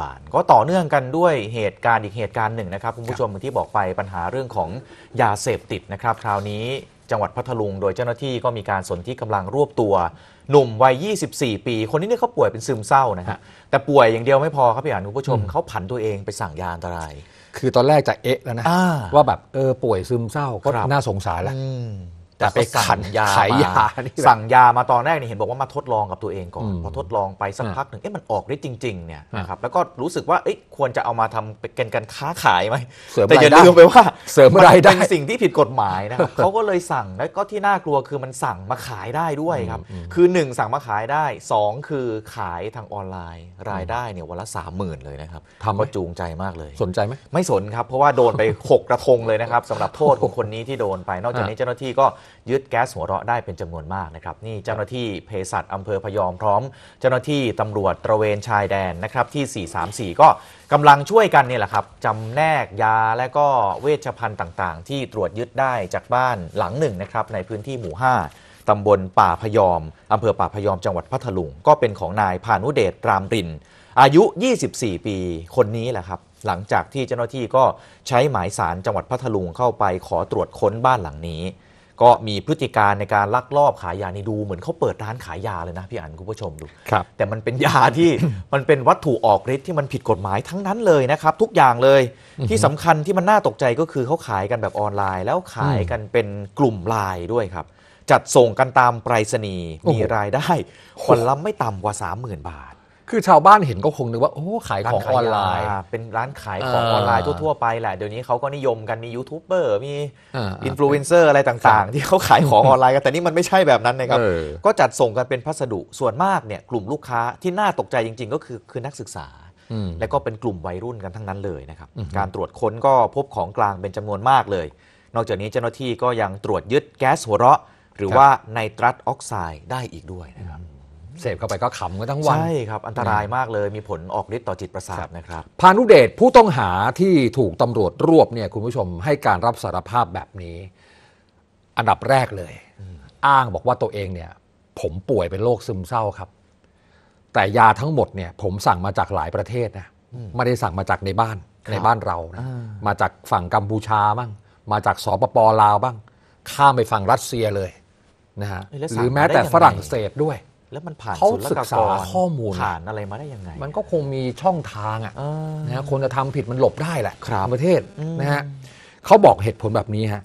บาลก็ต่อเนื่องกันด้วยเหตุการณ์อีกเหตุการณ์หนึ่งนะครับคุณผู้ชมที่บอกไปปัญหาเรื่องของยาเสพติดนะครับคราวนี้จังหวัดพัทลุงโดยเจ้าหน้าที่ก็มีการสนที่กำลังรวบตัว หนุ่มวัย 24 ปี คนนี้เนี่ยเขาป่วยเป็นซึมเศร้านะฮะแต่ป่วยอย่างเดียวไม่พอครับพี่อ่านคุณผู้ชมเขาผันตัวเองไปสั่งยาอันตราย คือตอนแรกจะเอ๊ะแล้วนะ ว่าแบบเออป่วยซึมเศร้าก็น่าสงสารแล้วแต่ไปขันยาขายยาสั่งยามาตอนแรกเนี่ยเห็นบอกว่ามาทดลองกับตัวเองก่อนพอทดลองไปสักพักหนึ่งเอ๊ะมันออกได้จริงๆเนี่ยนะครับแล้วก็รู้สึกว่าเอ๊ะควรจะเอามาทำเป็นการค้าขายไหมแต่อย่าลืมไปว่าเสริมรายได้เป็นสิ่งที่ผิดกฎหมายนะครับเขาก็เลยสั่งแล้วก็ที่น่ากลัวคือมันสั่งมาขายได้ด้วยครับ คือ 1 สั่งมาขายได้ 2 คือขายทางออนไลน์รายได้เนี่ยวันละสามหมื่นเลยนะครับทำก็จูงใจมากเลย สนใจไหมไม่สนครับเพราะว่าโดนไป 6 กระทงเลยนะครับสำหรับโทษของคนนี้ที่โดนไป นอกจากนี้เจ้าหน้าที่ก็ยึดแก๊สหัวเราะได้เป็นจำนวนมากนะครับ นี่เจ้าหน้าที่เภสัชอำเภอพยอมพร้อมเจ้าหน้าที่ตำรวจตระเวนชายแดนนะครับที่ 434 ก็กำลังช่วยกันเนี่ยแหละครับจำแนกยาและก็เวชภัณฑ์ต่าง ๆ ที่ตรวจยึดได้จากบ้านหลังหนึ่งนะครับในพื้นที่หมู่ 5ตำบลป่าพยอมอำเภอป่าพยอมจังหวัดพัทลุง ก็เป็นของนายพานุเดชรามรินอายุ 24 ปีคนนี้แหละครับ หลังจากที่เจ้าหน้าที่ก็ใช้หมายสารจังหวัดพัทลุงเข้าไปขอตรวจค้นบ้านหลังนี้ก็มีพฤติการในการลักลอบขายยานี่ดูเหมือนเขาเปิดร้านขายยาเลยนะพี่อันคุณผู้ชมดู ครับแต่มันเป็นยาที่มันเป็นวัตถุออกฤทธิ์ที่มันผิดกฎหมายทั้งนั้นเลยนะครับ ทุกอย่างเลยที่สำคัญที่มันน่าตกใจก็คือเขาขายกันแบบออนไลน์ แล้วขายกันเป็นกลุ่มไลน์ด้วยครับ จัดส่งกันตามไปรษณีย์มีรายได้คันละไม่ต่ำกว่า 30,000 บาทคือชาวบ้านเห็นก็คงนึกว่าโอ้ขายของออนไลน์ เป็นร้านขายของออนไลน์ทั่วๆ ไปแหละเดี๋ยวนี้เขาก็นิยมกันมียูทูบเบอร์มีอินฟลูเอนเซอร์อะไรต่างๆ ที่เขาขายของออนไลน์กันแต่นี่มันไม่ใช่แบบนั้นนะครับก็จัดส่งกันเป็นพัสดุส่วนมากเนี่ยกลุ่มลูกค้าที่น่าตกใจจริงๆก็คือคือนักศึกษา และก็เป็นกลุ่มวัยรุ่นกันทั้งนั้นเลยนะครับการตรวจค้นก็พบของกลางเป็นจำนวนมากเลย นอกจากนี้เจ้าหน้าที่ก็ยังตรวจยึดแก๊สหัวเราะหรือว่าไนตรัสออกไซด์ได้อีกด้วยนะครับเสพเข้าไปก็ขำกันทั้งวัน ใช่ครับ อันตรายมากเลยมีผลออกฤทธิ์ต่อจิตประสาทนะครับพานุเดชผู้ต้องหาที่ถูกตำรวจรวบเนี่ย คุณผู้ชมให้การรับสารภาพแบบนี้อันดับแรกเลยอ้างบอกว่าตัวเองเนี่ย ผมป่วยเป็นโรคซึมเศร้าครับ แต่ยาทั้งหมดเนี่ยผมสั่งมาจากหลายประเทศนะไม่ได้สั่งมาจากในบ้านในบ้านเรานะมาจากฝั่งกัมพูชาบ้าง มาจากสปปลาวบ้างข้ามไปฝั่งรัสเซียเลยนะฮะหรือแม้แต่ฝรั่งเศสด้วยแล้วมันผ่านเขาศึกษาข้อมูลผ่านอะไรมาได้ยังไง มันก็คงมีช่องทางอ่ะนะคนจะทำผิดมันหลบได้แหละครับประเทศนะฮะเขาบอกเหตุผลแบบนี้ฮะ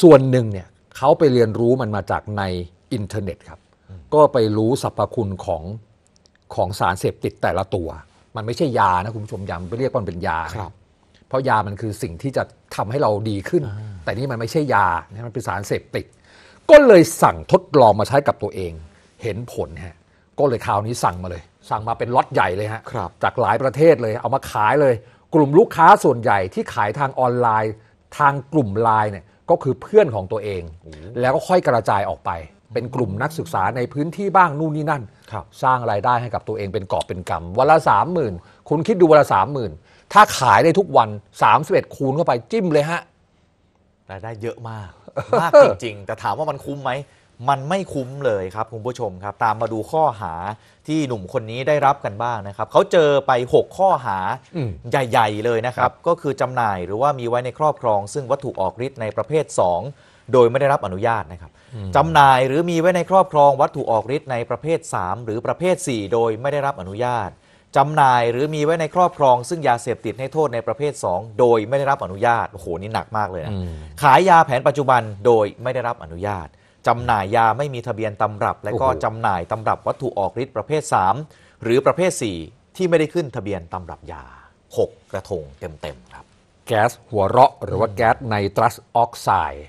ส่วนหนึ่งเนี่ยเขาไปเรียนรู้มันมาจากในอินเทอร์เน็ตครับ ก็ไปรู้สรรพคุณของของสารเสพติดแต่ละตัว มันไม่ใช่ยานะคุณผู้ชมย้ำไปเรียก่มันเป็นยาครับ เพราะยามันคือสิ่งที่จะทำให้เราดีขึ้น แต่นี่มันไม่ใช่ยานะมันเป็นสารเสพติดก็เลยสั่งทดลองมาใช้กับตัวเองเห็นผลฮะก็เลยคราวนี้สั่งมาเลย สั่งมาเป็นล็อตใหญ่เลยฮะจากหลายประเทศเลยเอามาขายเลยกลุ่มลูกค้าส่วนใหญ่ที่ขายทางออนไลน์ ทางกลุ่มไลน์เนี่ยก็คือเพื่อนของตัวเองแล้วก็ค่อยกระจายออกไป เป็นกลุ่มนักศึกษาในพื้นที่บ้างนู่นนี่นั่นสร้างรายได้ให้กับตัวเองเป็นกอบเป็นกำวันละสามหมื่นคุณคิดดูวันละสามหมื่นถ้าขายได้ทุกวันสามสิบเอ็ดคูณเข้าไปจิ้มเลยฮะรายได้เยอะมาก มากจริงๆ แต่ถามว่ามันคุ้มไหมมันไม่คุ้มเลยครับคุณผู้ชมครับ ตามมาดูข้อหาที่หนุ่มคนนี้ได้รับกันบ้างนะครับเขาเจอไป 6 ข้อหาอใหญ่ๆเลยนะครับก็คือจำหน่ายหรือว่ามีไว้ในครอบครอง ซึ่งวัตถุออกฤทธิ์ในประเภท 2 โดยไม่ได้รับอนุญาตนะครับจำหน่ายหรือมีไว้ในครอบครองวัตถุออกฤทธิ์ในประเภท 3 หรือประเภท 4 โดยไม่ได้รับอนุญาตจำหน่ายหรือมีไว้ในครอบครอง ซึ่งยาเสพติดให้โทษในประเภท 2 โดยไม่ได้รับอนุญาตโอ้โหนี่หนักมากเลยนะขายยาแผนปัจจุบันโดยไม่ได้รับอนุญาตจำหน่ายยาไม่มีทะเบียนตำรับ และก็จำหน่ายตำรับวัตถุออกฤทธิ์ประเภท 3 หรือประเภท 4 ที่ไม่ได้ขึ้นทะเบียนตำรับยา 6 กระทงเต็มๆครับ แก๊สหัวเราะหรือว่าแก๊สไนตรัสออกไซด์